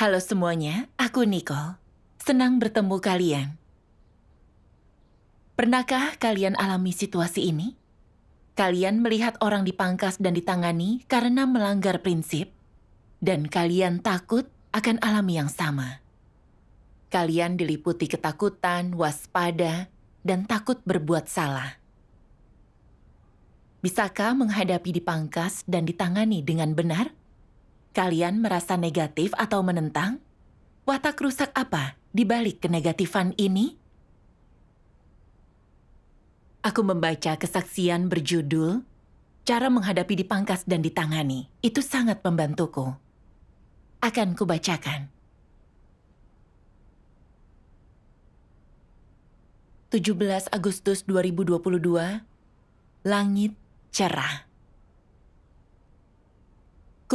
Halo semuanya, aku Nicole. Senang bertemu kalian. Pernahkah kalian alami situasi ini? Kalian melihat orang dipangkas dan ditangani karena melanggar prinsip, dan kalian takut akan alami yang sama. Kalian diliputi ketakutan, waspada, dan takut berbuat salah. Bisakah menghadapi dipangkas dan ditangani dengan benar? Kalian merasa negatif atau menentang? Watak rusak apa di balik kenegatifan ini? Aku membaca kesaksian berjudul Cara Menghadapi Dipangkas dan Ditangani. Itu sangat membantuku. Akan kubacakan. 17 Agustus 2022, langit cerah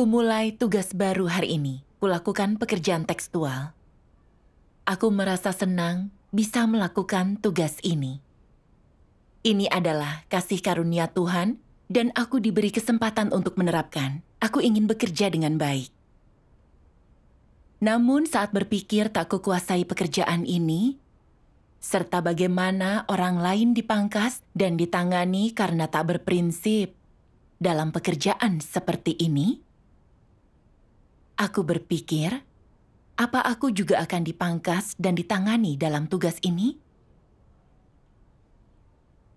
mulai tugas baru hari ini. Kulakukan pekerjaan tekstual. Aku merasa senang bisa melakukan tugas ini. Ini adalah kasih karunia Tuhan dan aku diberi kesempatan untuk menerapkan. Aku ingin bekerja dengan baik. Namun saat berpikir tak kukuasai pekerjaan ini, serta bagaimana orang lain dipangkas dan ditangani karena tak berprinsip dalam pekerjaan seperti ini, Aku berpikir, apa aku juga akan dipangkas dan ditangani dalam tugas ini?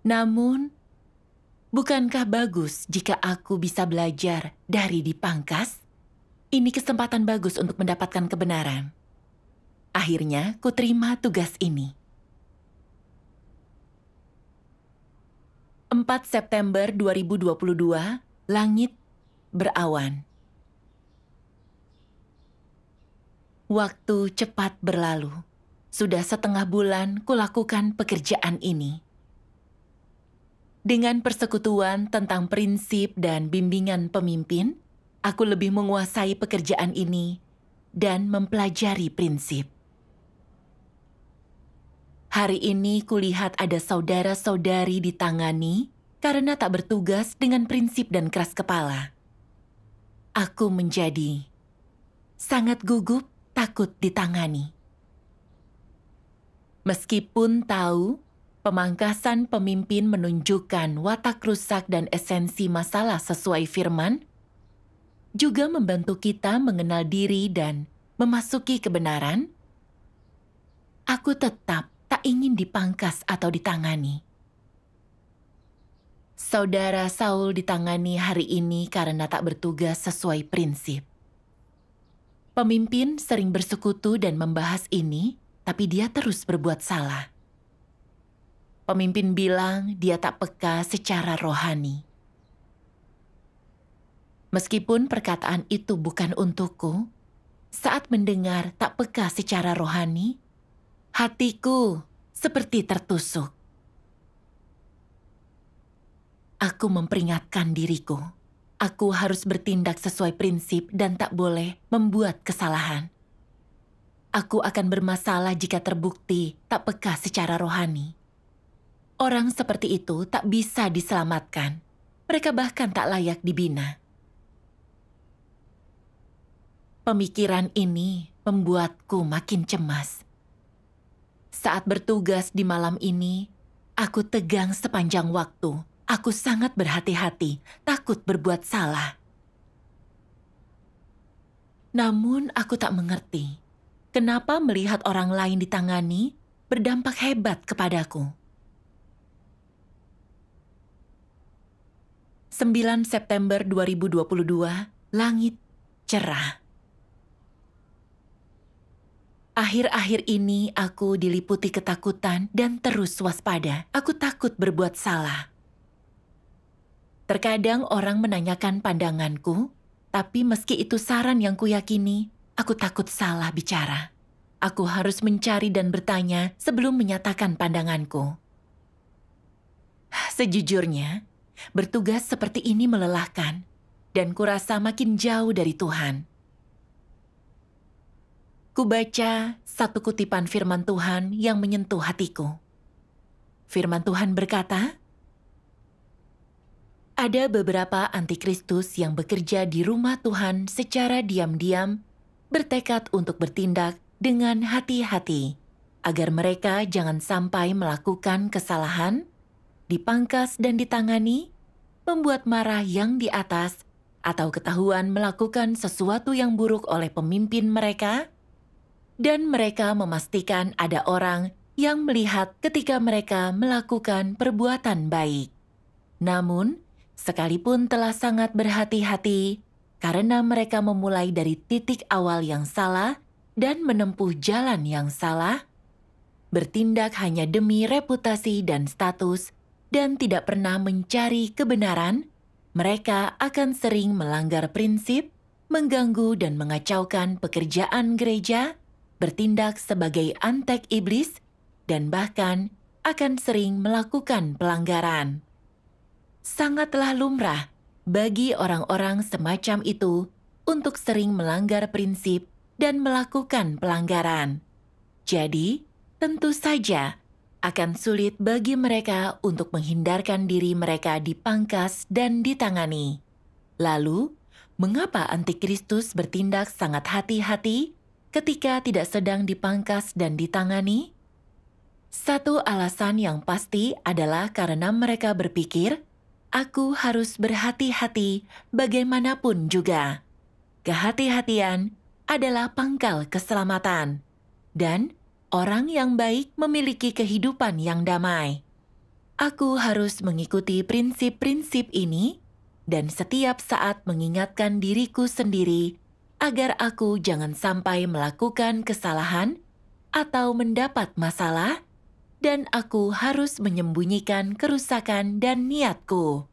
Namun, bukankah bagus jika aku bisa belajar dari dipangkas? Ini kesempatan bagus untuk mendapatkan kebenaran. Akhirnya, terima tugas ini. 4 September 2022, langit berawan. Waktu cepat berlalu. Sudah setengah bulan kulakukan pekerjaan ini. Dengan persekutuan tentang prinsip dan bimbingan pemimpin, aku lebih menguasai pekerjaan ini dan mempelajari prinsip. Hari ini kulihat ada saudara-saudari ditangani karena tak bertugas dengan prinsip dan keras kepala. Aku menjadi sangat gugup takut ditangani. Meskipun tahu pemangkasan pemimpin menunjukkan watak rusak dan esensi masalah sesuai firman, juga membantu kita mengenal diri dan memasuki kebenaran, aku tetap tak ingin dipangkas atau ditangani. Saudara Saul ditangani hari ini karena tak bertugas sesuai prinsip. Pemimpin sering bersekutu dan membahas ini, tapi dia terus berbuat salah. Pemimpin bilang dia tak peka secara rohani. Meskipun perkataan itu bukan untukku, saat mendengar tak peka secara rohani, hatiku seperti tertusuk. Aku memperingatkan diriku. Aku harus bertindak sesuai prinsip dan tak boleh membuat kesalahan. Aku akan bermasalah jika terbukti tak peka secara rohani. Orang seperti itu tak bisa diselamatkan. Mereka bahkan tak layak dibina. Pemikiran ini membuatku makin cemas. Saat bertugas di malam ini, aku tegang sepanjang waktu Aku sangat berhati-hati, takut berbuat salah. Namun aku tak mengerti kenapa melihat orang lain ditangani berdampak hebat kepadaku. 9 September 2022, langit cerah. Akhir-akhir ini aku diliputi ketakutan dan terus waspada. Aku takut berbuat salah. Terkadang orang menanyakan pandanganku, tapi meski itu saran yang kuyakini, aku takut salah bicara. Aku harus mencari dan bertanya sebelum menyatakan pandanganku. Sejujurnya, bertugas seperti ini melelahkan, dan kurasa makin jauh dari Tuhan. Kubaca satu kutipan firman Tuhan yang menyentuh hatiku. Firman Tuhan berkata, ada beberapa antikristus yang bekerja di rumah Tuhan secara diam-diam, bertekad untuk bertindak dengan hati-hati agar mereka jangan sampai melakukan kesalahan, dipangkas dan ditangani, membuat marah yang di atas, atau ketahuan melakukan sesuatu yang buruk oleh pemimpin mereka, dan mereka memastikan ada orang yang melihat ketika mereka melakukan perbuatan baik. Namun, sekalipun telah sangat berhati-hati karena mereka memulai dari titik awal yang salah dan menempuh jalan yang salah, bertindak hanya demi reputasi dan status, dan tidak pernah mencari kebenaran, mereka akan sering melanggar prinsip, mengganggu dan mengacaukan pekerjaan gereja, bertindak sebagai antek iblis, dan bahkan akan sering melakukan pelanggaran sangatlah lumrah bagi orang-orang semacam itu untuk sering melanggar prinsip dan melakukan pelanggaran. Jadi, tentu saja akan sulit bagi mereka untuk menghindarkan diri mereka dipangkas dan ditangani. Lalu, mengapa antikristus bertindak sangat hati-hati ketika tidak sedang dipangkas dan ditangani? Satu alasan yang pasti adalah karena mereka berpikir aku harus berhati-hati bagaimanapun juga. Kehati-hatian adalah pangkal keselamatan, dan orang yang baik memiliki kehidupan yang damai. Aku harus mengikuti prinsip-prinsip ini dan setiap saat mengingatkan diriku sendiri agar aku jangan sampai melakukan kesalahan atau mendapat masalah dan aku harus menyembunyikan kerusakan dan niatku.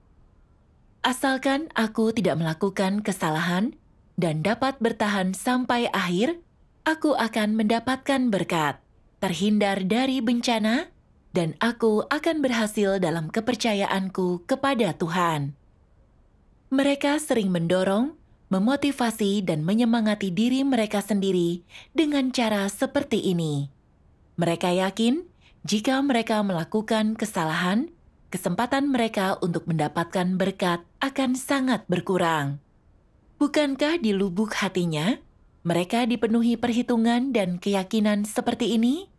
Asalkan aku tidak melakukan kesalahan dan dapat bertahan sampai akhir, aku akan mendapatkan berkat, terhindar dari bencana, dan aku akan berhasil dalam kepercayaanku kepada Tuhan. Mereka sering mendorong, memotivasi, dan menyemangati diri mereka sendiri dengan cara seperti ini. Mereka yakin jika mereka melakukan kesalahan, kesempatan mereka untuk mendapatkan berkat akan sangat berkurang. Bukankah di lubuk hatinya mereka dipenuhi perhitungan dan keyakinan seperti ini?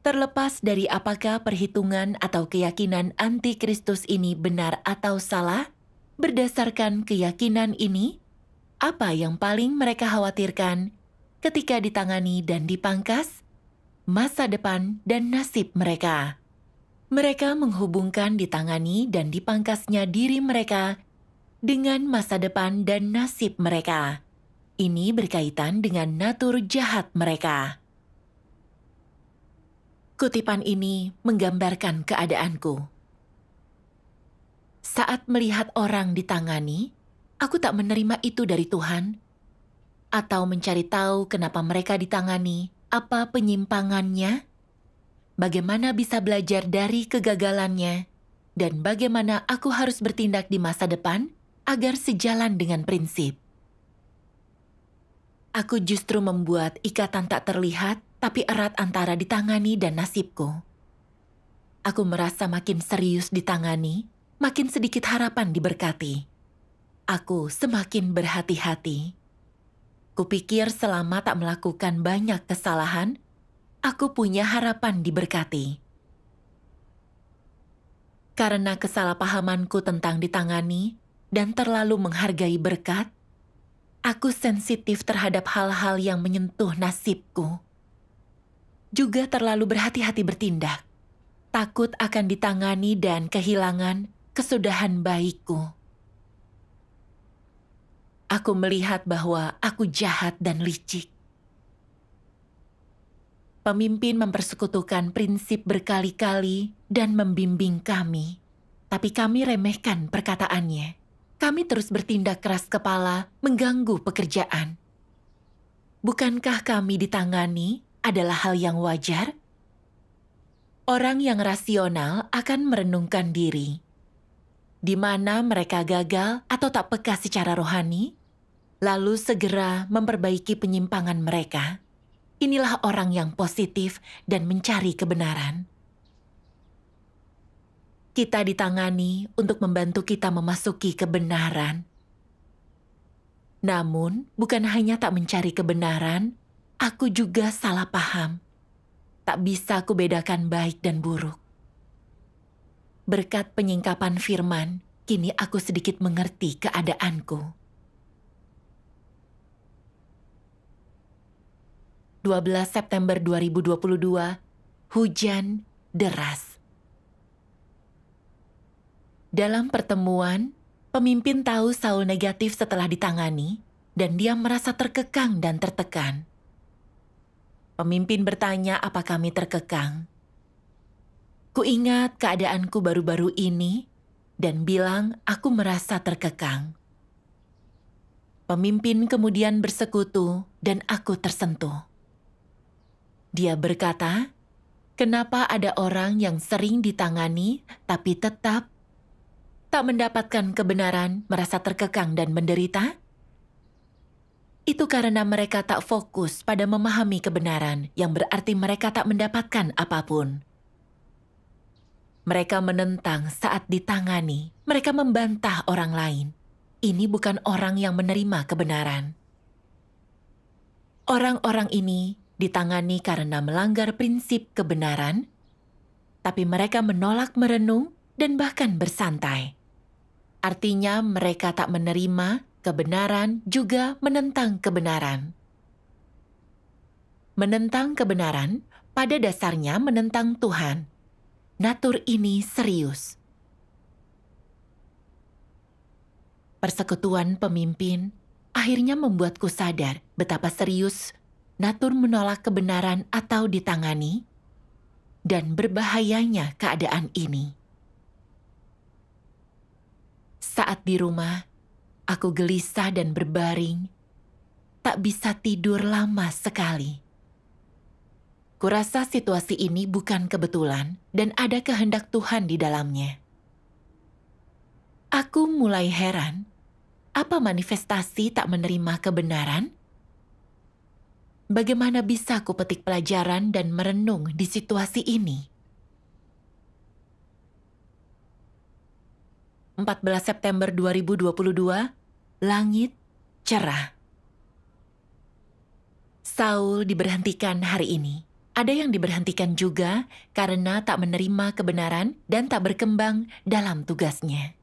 Terlepas dari apakah perhitungan atau keyakinan antikristus ini benar atau salah, berdasarkan keyakinan ini, apa yang paling mereka khawatirkan ketika ditangani dan dipangkas? masa depan, dan nasib mereka. Mereka menghubungkan tangani dan dipangkasnya diri mereka dengan masa depan dan nasib mereka. Ini berkaitan dengan natur jahat mereka. Kutipan ini menggambarkan keadaanku. Saat melihat orang ditangani, aku tak menerima itu dari Tuhan, atau mencari tahu kenapa mereka ditangani, apa penyimpangannya, bagaimana bisa belajar dari kegagalannya, dan bagaimana aku harus bertindak di masa depan agar sejalan dengan prinsip. Aku justru membuat ikatan tak terlihat tapi erat antara ditangani dan nasibku. Aku merasa makin serius ditangani, makin sedikit harapan diberkati. Aku semakin berhati-hati. Kupikir selama tak melakukan banyak kesalahan, aku punya harapan diberkati. Karena kesalahpahamanku tentang ditangani dan terlalu menghargai berkat, aku sensitif terhadap hal-hal yang menyentuh nasibku. Juga terlalu berhati-hati bertindak, takut akan ditangani dan kehilangan kesudahan baikku aku melihat bahwa aku jahat dan licik. Pemimpin mempersekutukan prinsip berkali-kali dan membimbing kami, tapi kami remehkan perkataannya. Kami terus bertindak keras kepala, mengganggu pekerjaan. Bukankah kami ditangani adalah hal yang wajar? Orang yang rasional akan merenungkan diri. Di mana mereka gagal atau tak peka secara rohani, lalu segera memperbaiki penyimpangan mereka, inilah orang yang positif dan mencari kebenaran. Kita ditangani untuk membantu kita memasuki kebenaran. Namun, bukan hanya tak mencari kebenaran, aku juga salah paham. Tak bisa aku bedakan baik dan buruk. Berkat penyingkapan firman, kini aku sedikit mengerti keadaanku. 12 September 2022, hujan deras. Dalam pertemuan, pemimpin tahu Saul negatif setelah ditangani dan dia merasa terkekang dan tertekan. Pemimpin bertanya apa kami terkekang. ku ingat keadaanku baru-baru ini dan bilang aku merasa terkekang. Pemimpin kemudian bersekutu dan aku tersentuh. Dia berkata, "Kenapa ada orang yang sering ditangani tapi tetap tak mendapatkan kebenaran, merasa terkekang, dan menderita?" Itu karena mereka tak fokus pada memahami kebenaran, yang berarti mereka tak mendapatkan apapun. Mereka menentang saat ditangani. Mereka membantah orang lain. Ini bukan orang yang menerima kebenaran. Orang-orang ini ditangani karena melanggar prinsip kebenaran, tapi mereka menolak merenung dan bahkan bersantai. Artinya, mereka tak menerima kebenaran juga menentang kebenaran. Menentang kebenaran pada dasarnya menentang Tuhan. Natur ini serius. Persekutuan pemimpin akhirnya membuatku sadar betapa serius Natur menolak kebenaran atau ditangani, dan berbahayanya keadaan ini. Saat di rumah, aku gelisah dan berbaring, tak bisa tidur lama sekali. Kurasa situasi ini bukan kebetulan dan ada kehendak Tuhan di dalamnya. Aku mulai heran, apa manifestasi tak menerima kebenaran? bagaimana bisa aku petik pelajaran dan merenung di situasi ini? 14 September 2022, langit cerah. Saul diberhentikan hari ini. Ada yang diberhentikan juga karena tak menerima kebenaran dan tak berkembang dalam tugasnya.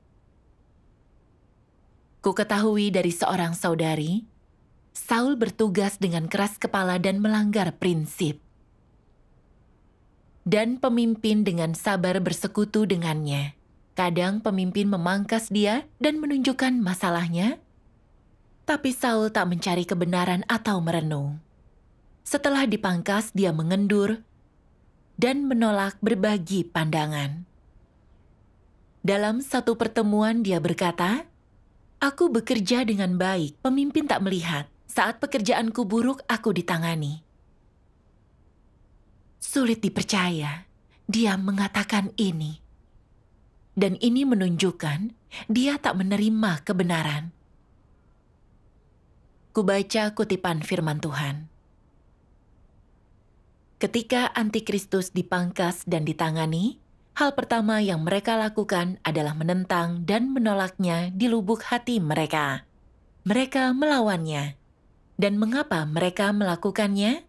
Ku ketahui dari seorang saudari Saul bertugas dengan keras kepala dan melanggar prinsip. Dan pemimpin dengan sabar bersekutu dengannya. Kadang pemimpin memangkas dia dan menunjukkan masalahnya, tapi Saul tak mencari kebenaran atau merenung. Setelah dipangkas, dia mengendur dan menolak berbagi pandangan. Dalam satu pertemuan, dia berkata, "Aku bekerja dengan baik, pemimpin tak melihat saat pekerjaanku buruk aku ditangani. Sulit dipercaya, dia mengatakan ini. Dan ini menunjukkan dia tak menerima kebenaran. Kubaca kutipan firman Tuhan. Ketika antikristus dipangkas dan ditangani, hal pertama yang mereka lakukan adalah menentang dan menolaknya di lubuk hati mereka. Mereka melawannya dan mengapa mereka melakukannya?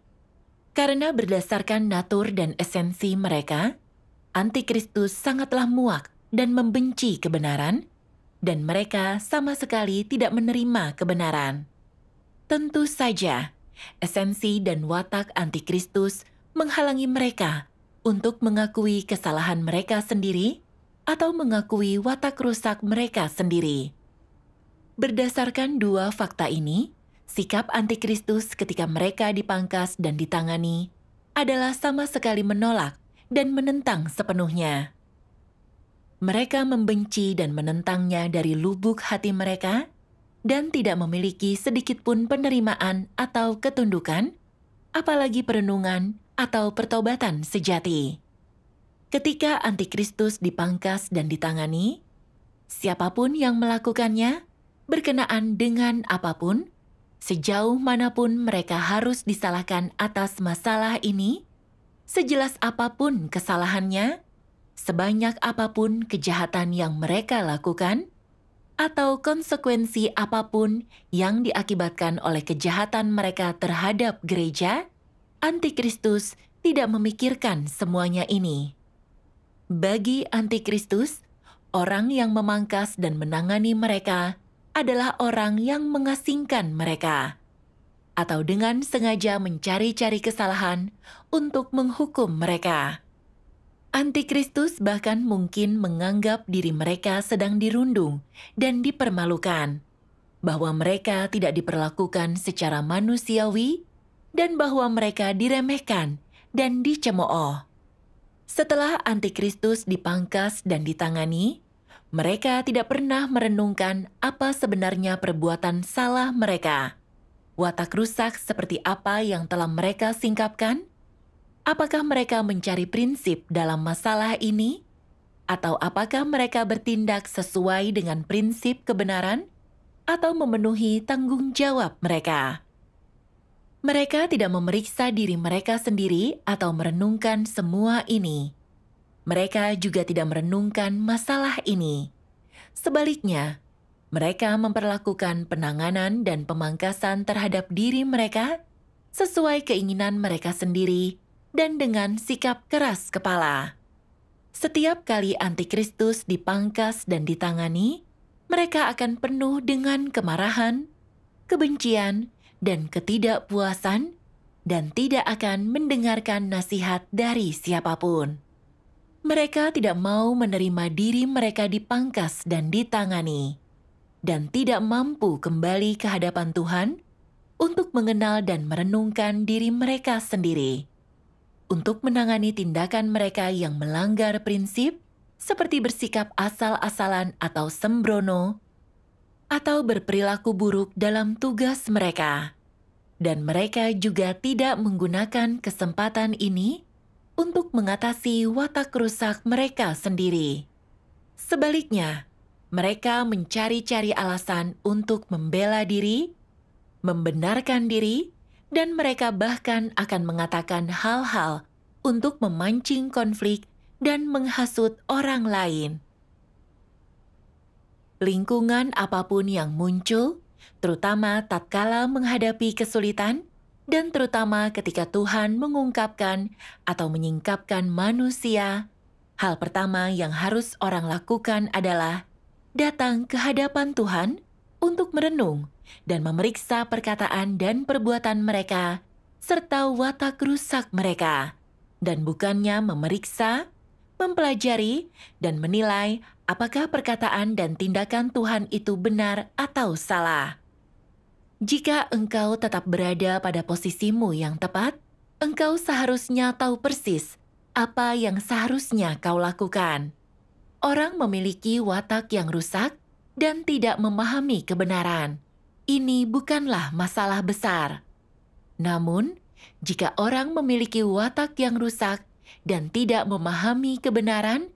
Karena berdasarkan natur dan esensi mereka, antikristus sangatlah muak dan membenci kebenaran, dan mereka sama sekali tidak menerima kebenaran. Tentu saja, esensi dan watak antikristus menghalangi mereka untuk mengakui kesalahan mereka sendiri atau mengakui watak rusak mereka sendiri. Berdasarkan dua fakta ini, Sikap antikristus ketika mereka dipangkas dan ditangani adalah sama sekali menolak dan menentang sepenuhnya. Mereka membenci dan menentangnya dari lubuk hati mereka dan tidak memiliki sedikitpun penerimaan atau ketundukan, apalagi perenungan atau pertobatan sejati. Ketika antikristus dipangkas dan ditangani, siapapun yang melakukannya berkenaan dengan apapun sejauh manapun mereka harus disalahkan atas masalah ini, sejelas apapun kesalahannya, sebanyak apapun kejahatan yang mereka lakukan, atau konsekuensi apapun yang diakibatkan oleh kejahatan mereka terhadap gereja, antikristus tidak memikirkan semuanya ini. Bagi antikristus, orang yang memangkas dan menangani mereka adalah orang yang mengasingkan mereka atau dengan sengaja mencari-cari kesalahan untuk menghukum mereka. Antikristus bahkan mungkin menganggap diri mereka sedang dirundung dan dipermalukan, bahwa mereka tidak diperlakukan secara manusiawi, dan bahwa mereka diremehkan dan dicemooh. Setelah Antikristus dipangkas dan ditangani, mereka tidak pernah merenungkan apa sebenarnya perbuatan salah mereka. Watak rusak seperti apa yang telah mereka singkapkan? Apakah mereka mencari prinsip dalam masalah ini? Atau apakah mereka bertindak sesuai dengan prinsip kebenaran? Atau memenuhi tanggung jawab mereka? Mereka tidak memeriksa diri mereka sendiri atau merenungkan semua ini mereka juga tidak merenungkan masalah ini. Sebaliknya, mereka memperlakukan penanganan dan pemangkasan terhadap diri mereka sesuai keinginan mereka sendiri dan dengan sikap keras kepala. Setiap kali antikristus dipangkas dan ditangani, mereka akan penuh dengan kemarahan, kebencian, dan ketidakpuasan, dan tidak akan mendengarkan nasihat dari siapapun. Mereka tidak mau menerima diri mereka dipangkas dan ditangani, dan tidak mampu kembali ke hadapan Tuhan untuk mengenal dan merenungkan diri mereka sendiri, untuk menangani tindakan mereka yang melanggar prinsip, seperti bersikap asal-asalan atau sembrono, atau berperilaku buruk dalam tugas mereka, dan mereka juga tidak menggunakan kesempatan ini untuk mengatasi watak rusak mereka sendiri. Sebaliknya, mereka mencari-cari alasan untuk membela diri, membenarkan diri, dan mereka bahkan akan mengatakan hal-hal untuk memancing konflik dan menghasut orang lain. Lingkungan apapun yang muncul, terutama tatkala menghadapi kesulitan, dan terutama ketika Tuhan mengungkapkan atau menyingkapkan manusia, hal pertama yang harus orang lakukan adalah datang ke hadapan Tuhan untuk merenung dan memeriksa perkataan dan perbuatan mereka, serta watak rusak mereka, dan bukannya memeriksa, mempelajari, dan menilai apakah perkataan dan tindakan Tuhan itu benar atau salah. Jika engkau tetap berada pada posisimu yang tepat, engkau seharusnya tahu persis apa yang seharusnya kau lakukan. Orang memiliki watak yang rusak dan tidak memahami kebenaran. Ini bukanlah masalah besar. Namun, jika orang memiliki watak yang rusak dan tidak memahami kebenaran,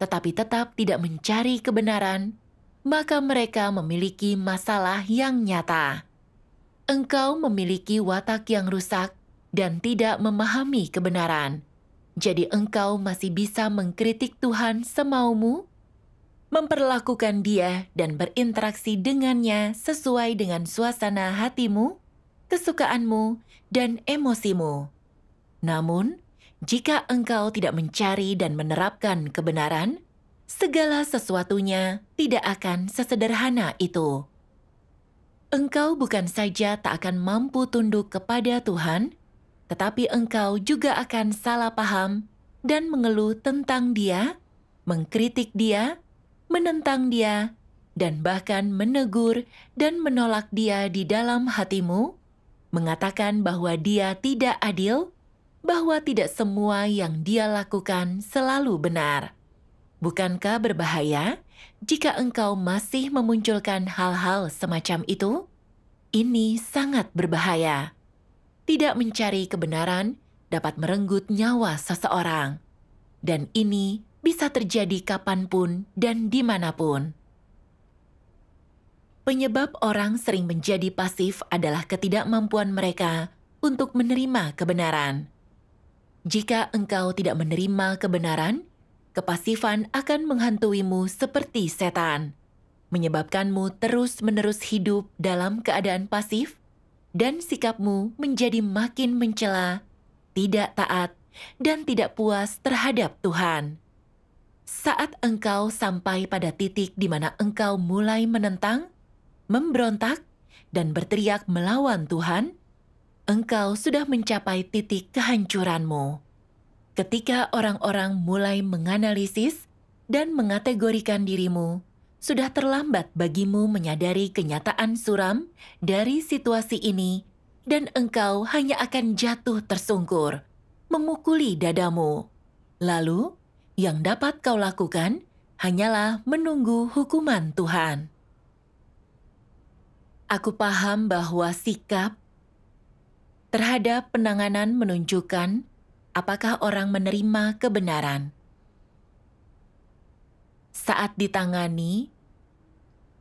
tetapi tetap tidak mencari kebenaran, maka mereka memiliki masalah yang nyata engkau memiliki watak yang rusak dan tidak memahami kebenaran. Jadi engkau masih bisa mengkritik Tuhan semaumu, memperlakukan dia dan berinteraksi dengannya sesuai dengan suasana hatimu, kesukaanmu, dan emosimu. Namun, jika engkau tidak mencari dan menerapkan kebenaran, segala sesuatunya tidak akan sesederhana itu engkau bukan saja tak akan mampu tunduk kepada Tuhan, tetapi engkau juga akan salah paham dan mengeluh tentang Dia, mengkritik Dia, menentang Dia, dan bahkan menegur dan menolak Dia di dalam hatimu, mengatakan bahwa Dia tidak adil, bahwa tidak semua yang Dia lakukan selalu benar. Bukankah berbahaya? jika engkau masih memunculkan hal-hal semacam itu, ini sangat berbahaya. Tidak mencari kebenaran dapat merenggut nyawa seseorang. Dan ini bisa terjadi kapanpun dan dimanapun. Penyebab orang sering menjadi pasif adalah ketidakmampuan mereka untuk menerima kebenaran. Jika engkau tidak menerima kebenaran, Kepasifan akan menghantuimu seperti setan, menyebabkanmu terus-menerus hidup dalam keadaan pasif, dan sikapmu menjadi makin mencela, tidak taat, dan tidak puas terhadap Tuhan. Saat engkau sampai pada titik di mana engkau mulai menentang, memberontak, dan berteriak melawan Tuhan, engkau sudah mencapai titik kehancuranmu. Ketika orang-orang mulai menganalisis dan mengategorikan dirimu, sudah terlambat bagimu menyadari kenyataan suram dari situasi ini, dan engkau hanya akan jatuh tersungkur, memukuli dadamu. Lalu, yang dapat kau lakukan hanyalah menunggu hukuman Tuhan. Aku paham bahwa sikap terhadap penanganan menunjukkan apakah orang menerima kebenaran. Saat ditangani,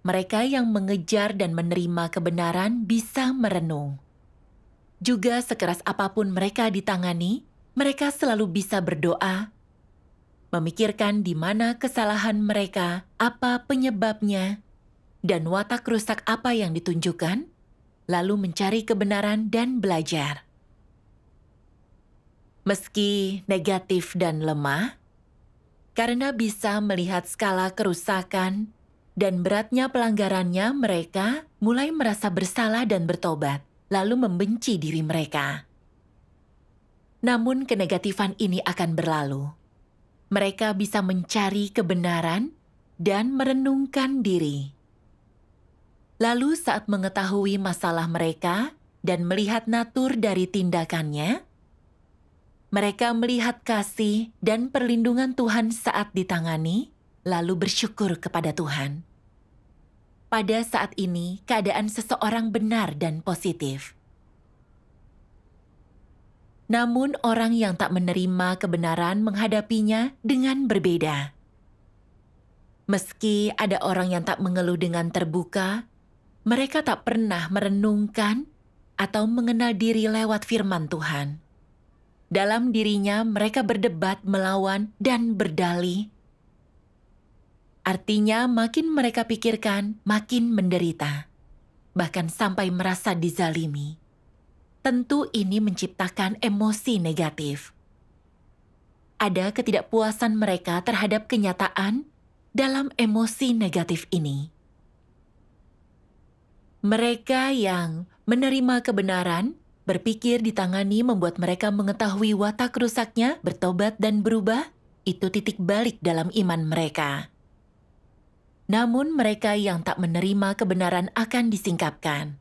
mereka yang mengejar dan menerima kebenaran bisa merenung. Juga sekeras apapun mereka ditangani, mereka selalu bisa berdoa, memikirkan di mana kesalahan mereka, apa penyebabnya, dan watak rusak apa yang ditunjukkan, lalu mencari kebenaran dan belajar meski negatif dan lemah, karena bisa melihat skala kerusakan dan beratnya pelanggarannya, mereka mulai merasa bersalah dan bertobat, lalu membenci diri mereka. Namun, kenegatifan ini akan berlalu. Mereka bisa mencari kebenaran dan merenungkan diri. Lalu, saat mengetahui masalah mereka dan melihat natur dari tindakannya, mereka melihat kasih dan perlindungan Tuhan saat ditangani, lalu bersyukur kepada Tuhan. Pada saat ini, keadaan seseorang benar dan positif. Namun, orang yang tak menerima kebenaran menghadapinya dengan berbeda. Meski ada orang yang tak mengeluh dengan terbuka, mereka tak pernah merenungkan atau mengenal diri lewat firman Tuhan. Dalam dirinya mereka berdebat melawan dan berdali. Artinya makin mereka pikirkan, makin menderita. Bahkan sampai merasa dizalimi. Tentu ini menciptakan emosi negatif. Ada ketidakpuasan mereka terhadap kenyataan dalam emosi negatif ini. Mereka yang menerima kebenaran Berpikir ditangani membuat mereka mengetahui watak rusaknya, bertobat dan berubah, itu titik balik dalam iman mereka. Namun mereka yang tak menerima kebenaran akan disingkapkan.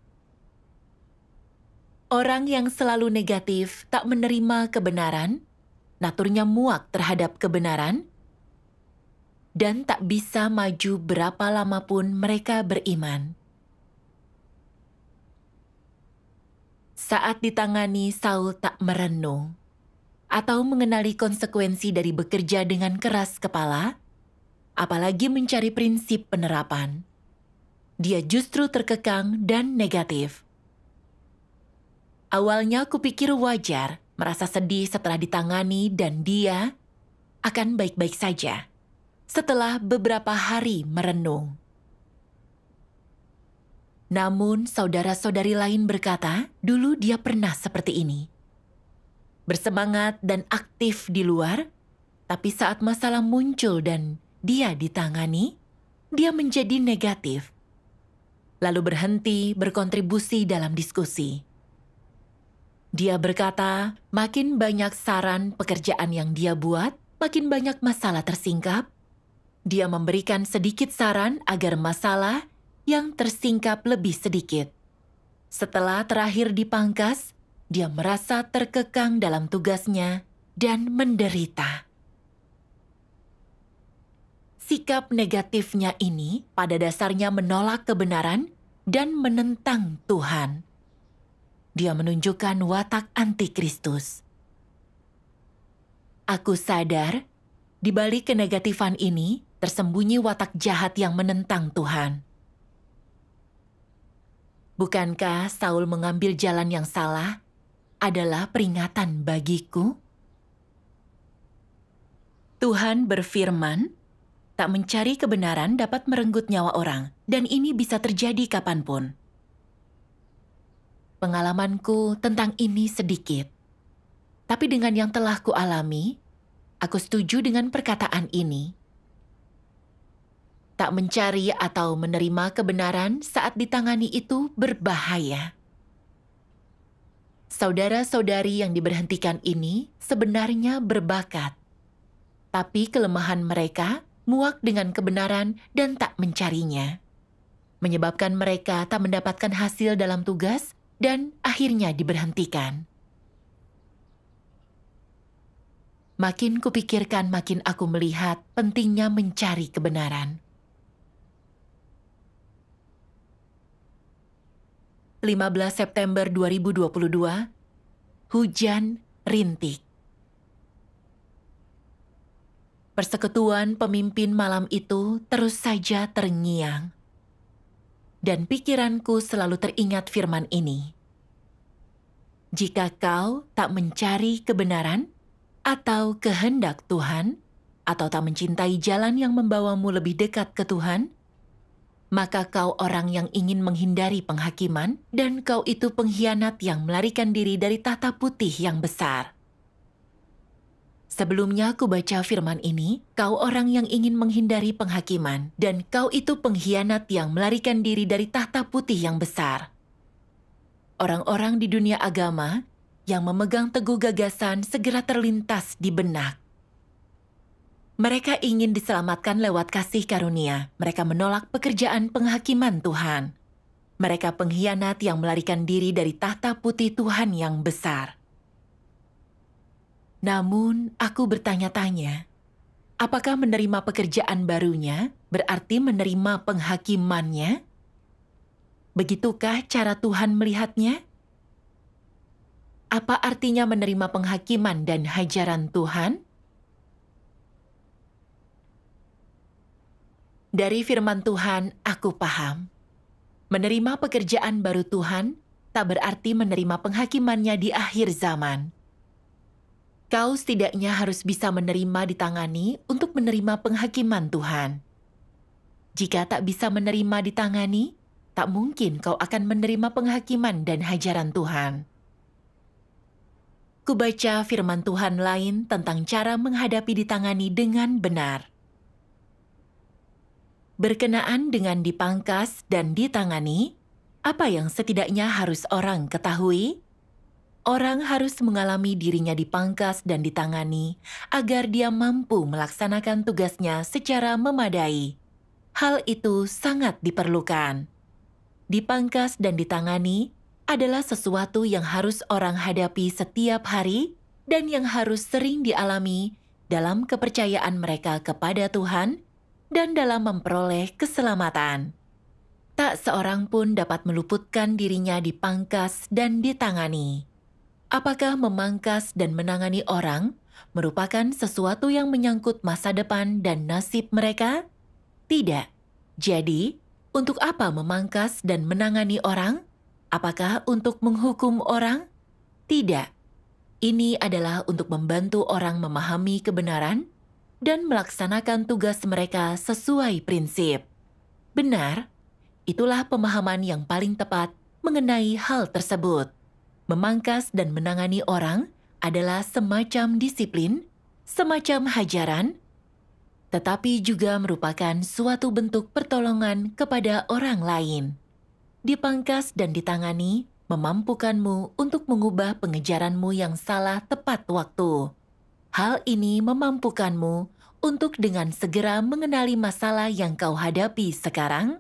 Orang yang selalu negatif tak menerima kebenaran, naturnya muak terhadap kebenaran, dan tak bisa maju berapa lama pun mereka beriman. Saat ditangani, Saul tak merenung atau mengenali konsekuensi dari bekerja dengan keras kepala, apalagi mencari prinsip penerapan. Dia justru terkekang dan negatif. Awalnya kupikir wajar merasa sedih setelah ditangani dan dia akan baik-baik saja setelah beberapa hari merenung. Namun saudara-saudari lain berkata, dulu dia pernah seperti ini. Bersemangat dan aktif di luar, tapi saat masalah muncul dan dia ditangani, dia menjadi negatif. Lalu berhenti berkontribusi dalam diskusi. Dia berkata, makin banyak saran pekerjaan yang dia buat, makin banyak masalah tersingkap. Dia memberikan sedikit saran agar masalah yang tersingkap lebih sedikit. Setelah terakhir dipangkas, dia merasa terkekang dalam tugasnya dan menderita. Sikap negatifnya ini pada dasarnya menolak kebenaran dan menentang Tuhan. Dia menunjukkan watak antikristus. Aku sadar, di balik kenegatifan ini tersembunyi watak jahat yang menentang Tuhan. Bukankah Saul mengambil jalan yang salah adalah peringatan bagiku? Tuhan berfirman, tak mencari kebenaran dapat merenggut nyawa orang, dan ini bisa terjadi kapanpun. Pengalamanku tentang ini sedikit. Tapi dengan yang telah kualami, aku setuju dengan perkataan ini tak mencari atau menerima kebenaran saat ditangani itu berbahaya. Saudara-saudari yang diberhentikan ini sebenarnya berbakat, tapi kelemahan mereka muak dengan kebenaran dan tak mencarinya, menyebabkan mereka tak mendapatkan hasil dalam tugas dan akhirnya diberhentikan. Makin kupikirkan, makin aku melihat pentingnya mencari kebenaran. 15 September 2022, hujan rintik. Persekutuan pemimpin malam itu terus saja terngiang. Dan pikiranku selalu teringat firman ini. Jika kau tak mencari kebenaran atau kehendak Tuhan, atau tak mencintai jalan yang membawamu lebih dekat ke Tuhan, maka kau orang yang ingin menghindari penghakiman, dan kau itu pengkhianat yang melarikan diri dari tata putih yang besar. Sebelumnya aku baca firman ini, kau orang yang ingin menghindari penghakiman, dan kau itu pengkhianat yang melarikan diri dari tahta putih yang besar. Orang-orang di dunia agama yang memegang teguh gagasan segera terlintas di benak. Mereka ingin diselamatkan lewat kasih karunia. Mereka menolak pekerjaan penghakiman Tuhan. Mereka pengkhianat yang melarikan diri dari tahta putih Tuhan yang besar. Namun, aku bertanya-tanya, apakah menerima pekerjaan barunya berarti menerima penghakimannya? Begitukah cara Tuhan melihatnya? Apa artinya menerima penghakiman dan hajaran Tuhan? Dari firman Tuhan, aku paham. Menerima pekerjaan baru Tuhan tak berarti menerima penghakimannya di akhir zaman. Kau setidaknya harus bisa menerima ditangani untuk menerima penghakiman Tuhan. Jika tak bisa menerima ditangani, tak mungkin kau akan menerima penghakiman dan hajaran Tuhan. Kubaca firman Tuhan lain tentang cara menghadapi ditangani dengan benar berkenaan dengan dipangkas dan ditangani, apa yang setidaknya harus orang ketahui? Orang harus mengalami dirinya dipangkas dan ditangani agar dia mampu melaksanakan tugasnya secara memadai. Hal itu sangat diperlukan. Dipangkas dan ditangani adalah sesuatu yang harus orang hadapi setiap hari dan yang harus sering dialami dalam kepercayaan mereka kepada Tuhan dan dalam memperoleh keselamatan. Tak seorang pun dapat meluputkan dirinya dipangkas dan ditangani. Apakah memangkas dan menangani orang merupakan sesuatu yang menyangkut masa depan dan nasib mereka? Tidak. Jadi, untuk apa memangkas dan menangani orang? Apakah untuk menghukum orang? Tidak. Ini adalah untuk membantu orang memahami kebenaran dan melaksanakan tugas mereka sesuai prinsip. Benar, itulah pemahaman yang paling tepat mengenai hal tersebut. Memangkas dan menangani orang adalah semacam disiplin, semacam hajaran, tetapi juga merupakan suatu bentuk pertolongan kepada orang lain. Dipangkas dan ditangani memampukanmu untuk mengubah pengejaranmu yang salah tepat waktu. Hal ini memampukanmu untuk dengan segera mengenali masalah yang kau hadapi sekarang,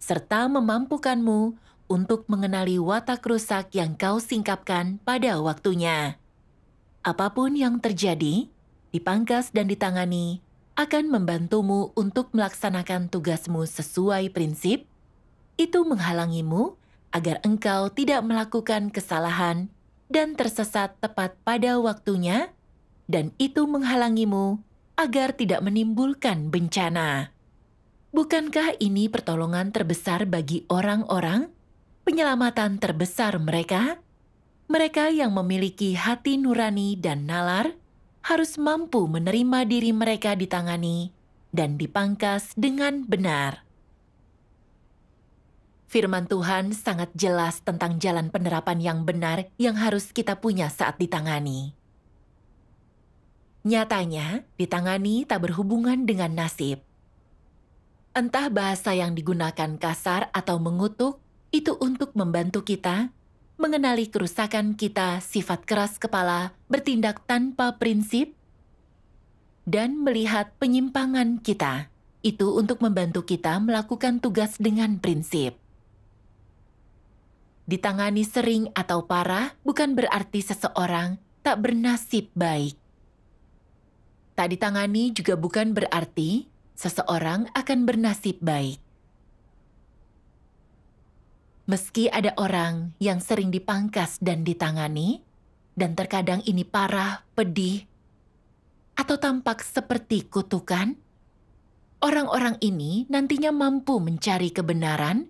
serta memampukanmu untuk mengenali watak rusak yang kau singkapkan pada waktunya. Apapun yang terjadi, dipangkas dan ditangani akan membantumu untuk melaksanakan tugasmu sesuai prinsip. Itu menghalangimu agar engkau tidak melakukan kesalahan dan tersesat tepat pada waktunya dan itu menghalangimu agar tidak menimbulkan bencana. Bukankah ini pertolongan terbesar bagi orang-orang, penyelamatan terbesar mereka? Mereka yang memiliki hati nurani dan nalar harus mampu menerima diri mereka ditangani dan dipangkas dengan benar. Firman Tuhan sangat jelas tentang jalan penerapan yang benar yang harus kita punya saat ditangani nyatanya ditangani tak berhubungan dengan nasib. Entah bahasa yang digunakan kasar atau mengutuk, itu untuk membantu kita mengenali kerusakan kita, sifat keras kepala, bertindak tanpa prinsip, dan melihat penyimpangan kita. Itu untuk membantu kita melakukan tugas dengan prinsip. Ditangani sering atau parah bukan berarti seseorang tak bernasib baik tak ditangani juga bukan berarti seseorang akan bernasib baik. Meski ada orang yang sering dipangkas dan ditangani, dan terkadang ini parah, pedih, atau tampak seperti kutukan, orang-orang ini nantinya mampu mencari kebenaran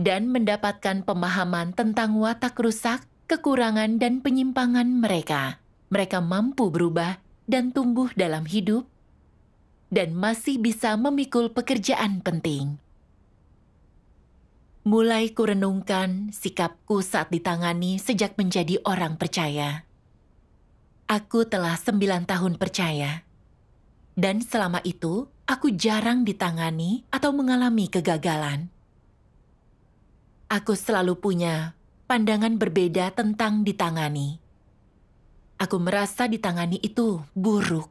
dan mendapatkan pemahaman tentang watak rusak, kekurangan, dan penyimpangan mereka. Mereka mampu berubah dan tumbuh dalam hidup, dan masih bisa memikul pekerjaan penting. Mulai kurenungkan sikapku saat ditangani sejak menjadi orang percaya. Aku telah sembilan tahun percaya. Dan selama itu, aku jarang ditangani atau mengalami kegagalan. Aku selalu punya pandangan berbeda tentang ditangani Aku merasa ditangani itu buruk,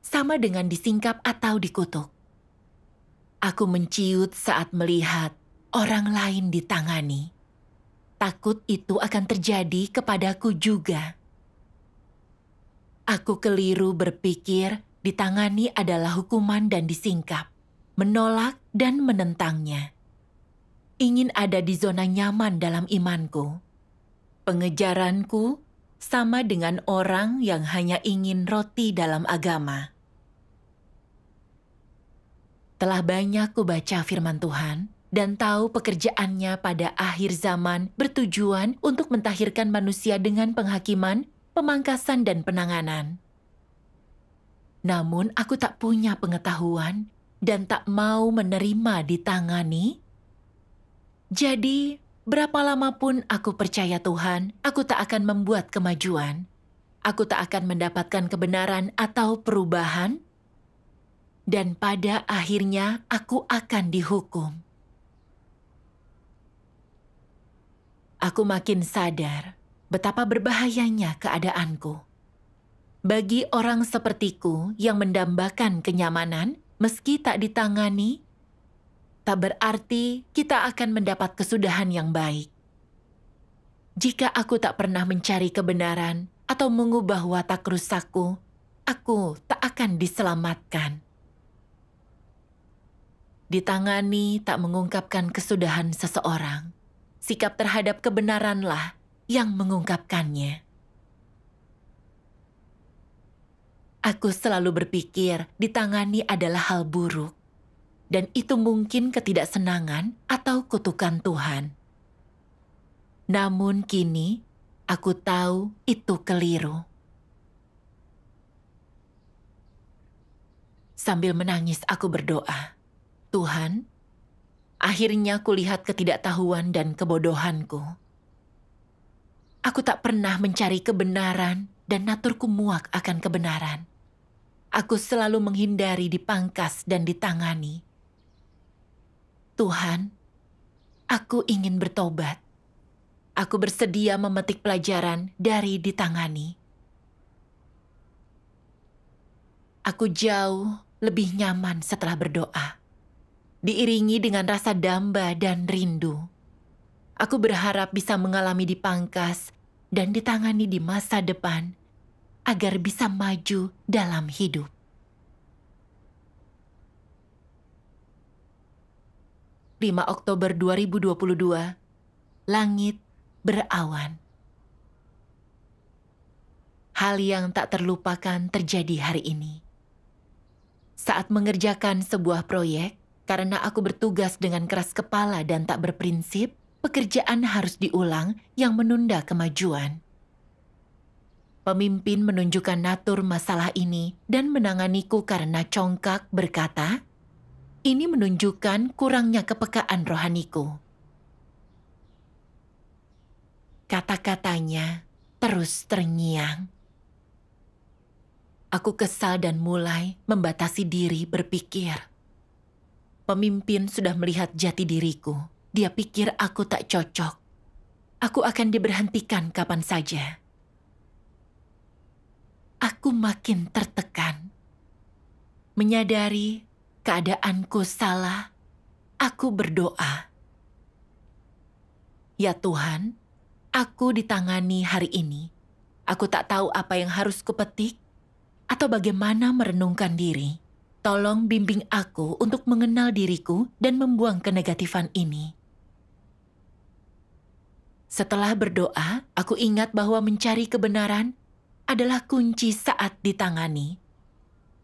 sama dengan disingkap atau dikutuk. Aku menciut saat melihat orang lain ditangani. Takut itu akan terjadi kepadaku juga. Aku keliru berpikir ditangani adalah hukuman dan disingkap, menolak dan menentangnya. Ingin ada di zona nyaman dalam imanku. Pengejaranku sama dengan orang yang hanya ingin roti dalam agama. Telah banyak kubaca firman Tuhan dan tahu pekerjaannya pada akhir zaman bertujuan untuk mentahirkan manusia dengan penghakiman, pemangkasan, dan penanganan. Namun aku tak punya pengetahuan dan tak mau menerima ditangani. Jadi, Berapa lama pun aku percaya Tuhan, aku tak akan membuat kemajuan. Aku tak akan mendapatkan kebenaran atau perubahan. Dan pada akhirnya aku akan dihukum. Aku makin sadar betapa berbahayanya keadaanku. Bagi orang sepertiku yang mendambakan kenyamanan, meski tak ditangani, tak berarti kita akan mendapat kesudahan yang baik. Jika aku tak pernah mencari kebenaran atau mengubah watak rusakku, aku tak akan diselamatkan. Ditangani tak mengungkapkan kesudahan seseorang, sikap terhadap kebenaranlah yang mengungkapkannya. Aku selalu berpikir ditangani adalah hal buruk dan itu mungkin ketidaksenangan atau kutukan Tuhan. Namun kini, aku tahu itu keliru. Sambil menangis, aku berdoa, "Tuhan, akhirnya aku lihat ketidaktahuan dan kebodohanku. Aku tak pernah mencari kebenaran, dan naturku muak akan kebenaran. Aku selalu menghindari dipangkas dan ditangani." Tuhan, aku ingin bertobat. Aku bersedia memetik pelajaran dari ditangani. Aku jauh lebih nyaman setelah berdoa. Diiringi dengan rasa damba dan rindu. Aku berharap bisa mengalami dipangkas dan ditangani di masa depan agar bisa maju dalam hidup. 5 Oktober 2022, langit berawan. Hal yang tak terlupakan terjadi hari ini. Saat mengerjakan sebuah proyek, karena aku bertugas dengan keras kepala dan tak berprinsip, pekerjaan harus diulang yang menunda kemajuan. Pemimpin menunjukkan natur masalah ini dan menanganiku karena congkak berkata, ini menunjukkan kurangnya kepekaan rohaniku. Kata-katanya terus terngiang. Aku kesal dan mulai membatasi diri berpikir. Pemimpin sudah melihat jati diriku. Dia pikir aku tak cocok. Aku akan diberhentikan kapan saja. Aku makin tertekan. Menyadari keadaanku salah, aku berdoa. Ya Tuhan, aku ditangani hari ini. Aku tak tahu apa yang harus kupetik atau bagaimana merenungkan diri. Tolong bimbing aku untuk mengenal diriku dan membuang kenegatifan ini. Setelah berdoa, aku ingat bahwa mencari kebenaran adalah kunci saat ditangani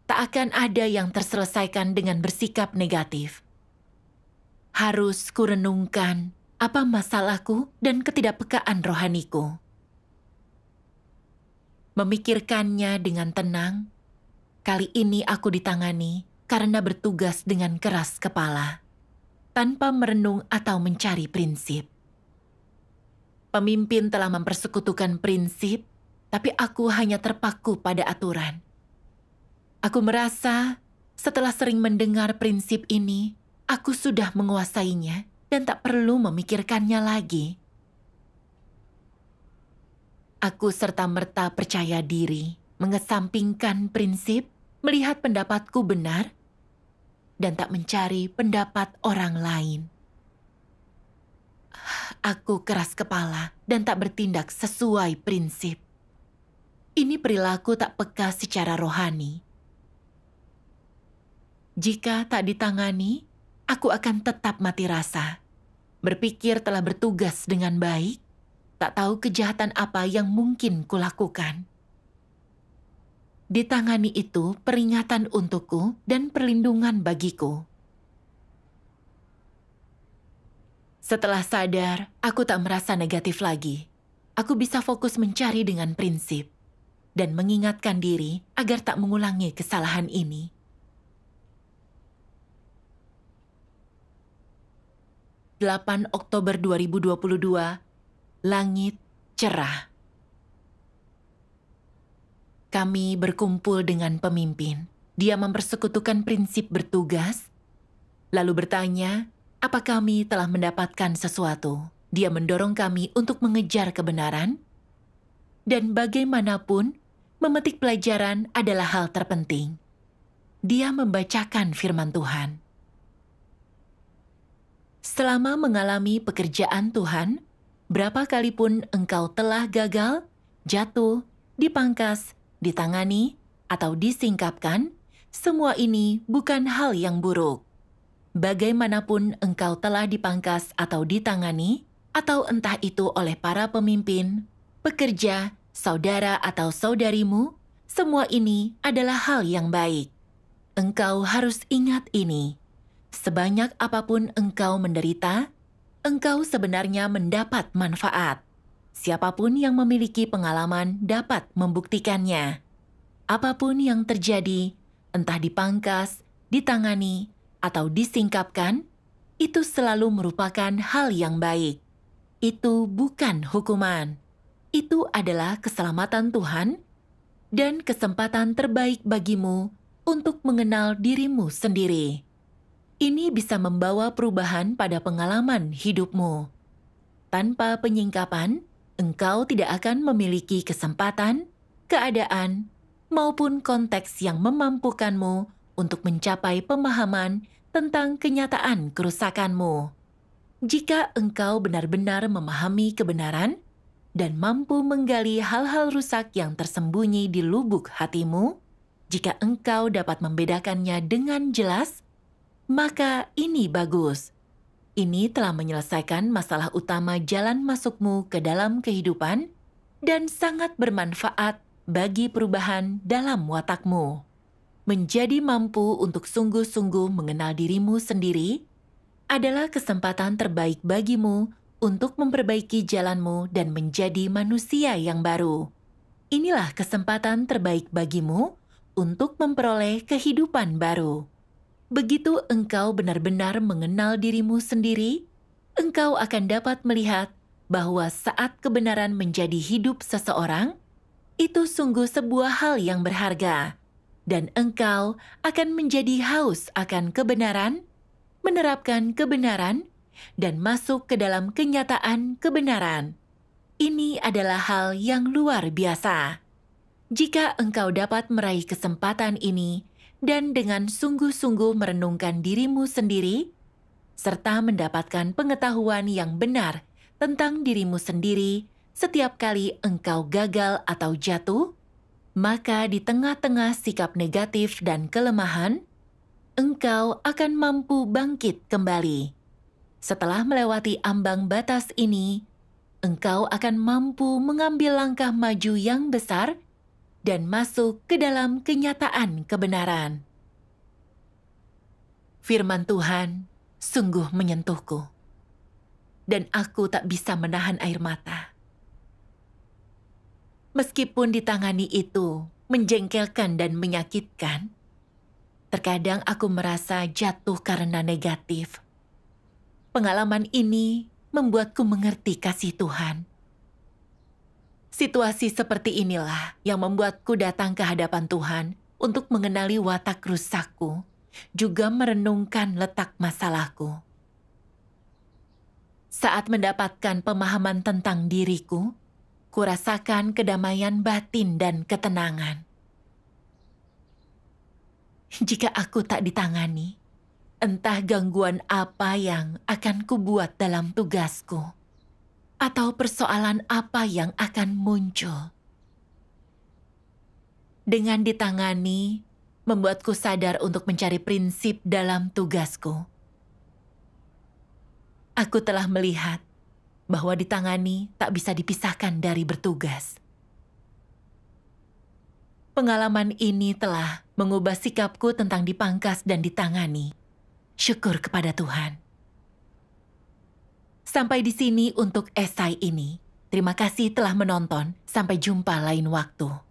tak akan ada yang terselesaikan dengan bersikap negatif. Harus kurenungkan apa masalahku dan ketidakpekaan rohaniku. Memikirkannya dengan tenang, kali ini aku ditangani karena bertugas dengan keras kepala, tanpa merenung atau mencari prinsip. Pemimpin telah mempersekutukan prinsip, tapi aku hanya terpaku pada aturan Aku merasa setelah sering mendengar prinsip ini, aku sudah menguasainya dan tak perlu memikirkannya lagi. Aku serta-merta percaya diri, mengesampingkan prinsip, melihat pendapatku benar, dan tak mencari pendapat orang lain. Aku keras kepala dan tak bertindak sesuai prinsip. Ini perilaku tak peka secara rohani, jika tak ditangani, aku akan tetap mati rasa. Berpikir telah bertugas dengan baik, tak tahu kejahatan apa yang mungkin kulakukan. Ditangani itu peringatan untukku dan perlindungan bagiku. Setelah sadar, aku tak merasa negatif lagi. Aku bisa fokus mencari dengan prinsip dan mengingatkan diri agar tak mengulangi kesalahan ini. 8 Oktober 2022, langit cerah. Kami berkumpul dengan pemimpin. Dia mempersekutukan prinsip bertugas, lalu bertanya, apa kami telah mendapatkan sesuatu? Dia mendorong kami untuk mengejar kebenaran, dan bagaimanapun, memetik pelajaran adalah hal terpenting. Dia membacakan firman Tuhan. Selama mengalami pekerjaan Tuhan, berapa kalipun engkau telah gagal, jatuh, dipangkas, ditangani, atau disingkapkan, semua ini bukan hal yang buruk. Bagaimanapun engkau telah dipangkas atau ditangani, atau entah itu oleh para pemimpin, pekerja, saudara atau saudarimu, semua ini adalah hal yang baik. Engkau harus ingat ini Sebanyak apapun engkau menderita, engkau sebenarnya mendapat manfaat. Siapapun yang memiliki pengalaman dapat membuktikannya. Apapun yang terjadi, entah dipangkas, ditangani, atau disingkapkan, itu selalu merupakan hal yang baik. Itu bukan hukuman. Itu adalah keselamatan Tuhan dan kesempatan terbaik bagimu untuk mengenal dirimu sendiri. Ini bisa membawa perubahan pada pengalaman hidupmu. Tanpa penyingkapan, engkau tidak akan memiliki kesempatan, keadaan, maupun konteks yang memampukanmu untuk mencapai pemahaman tentang kenyataan kerusakanmu. Jika engkau benar-benar memahami kebenaran dan mampu menggali hal-hal rusak yang tersembunyi di lubuk hatimu, jika engkau dapat membedakannya dengan jelas, maka ini bagus. Ini telah menyelesaikan masalah utama jalan masukmu ke dalam kehidupan dan sangat bermanfaat bagi perubahan dalam watakmu. Menjadi mampu untuk sungguh-sungguh mengenal dirimu sendiri adalah kesempatan terbaik bagimu untuk memperbaiki jalanmu dan menjadi manusia yang baru. Inilah kesempatan terbaik bagimu untuk memperoleh kehidupan baru. Begitu engkau benar-benar mengenal dirimu sendiri, engkau akan dapat melihat bahwa saat kebenaran menjadi hidup seseorang, itu sungguh sebuah hal yang berharga, dan engkau akan menjadi haus akan kebenaran, menerapkan kebenaran, dan masuk ke dalam kenyataan kebenaran. Ini adalah hal yang luar biasa. Jika engkau dapat meraih kesempatan ini, dan dengan sungguh-sungguh merenungkan dirimu sendiri, serta mendapatkan pengetahuan yang benar tentang dirimu sendiri setiap kali engkau gagal atau jatuh, maka di tengah-tengah sikap negatif dan kelemahan, engkau akan mampu bangkit kembali. Setelah melewati ambang batas ini, engkau akan mampu mengambil langkah maju yang besar dan masuk ke dalam kenyataan kebenaran. Firman Tuhan sungguh menyentuhku, dan aku tak bisa menahan air mata. Meskipun ditangani itu menjengkelkan dan menyakitkan, terkadang aku merasa jatuh karena negatif. Pengalaman ini membuatku mengerti kasih Tuhan Situasi seperti inilah yang membuatku datang ke hadapan Tuhan untuk mengenali watak rusakku, juga merenungkan letak masalahku. Saat mendapatkan pemahaman tentang diriku, kurasakan kedamaian batin dan ketenangan. Jika aku tak ditangani, entah gangguan apa yang akan kubuat dalam tugasku atau persoalan apa yang akan muncul. Dengan ditangani, membuatku sadar untuk mencari prinsip dalam tugasku. Aku telah melihat bahwa ditangani tak bisa dipisahkan dari bertugas. Pengalaman ini telah mengubah sikapku tentang dipangkas dan ditangani. Syukur kepada Tuhan. Sampai di sini untuk esai ini. Terima kasih telah menonton. Sampai jumpa lain waktu.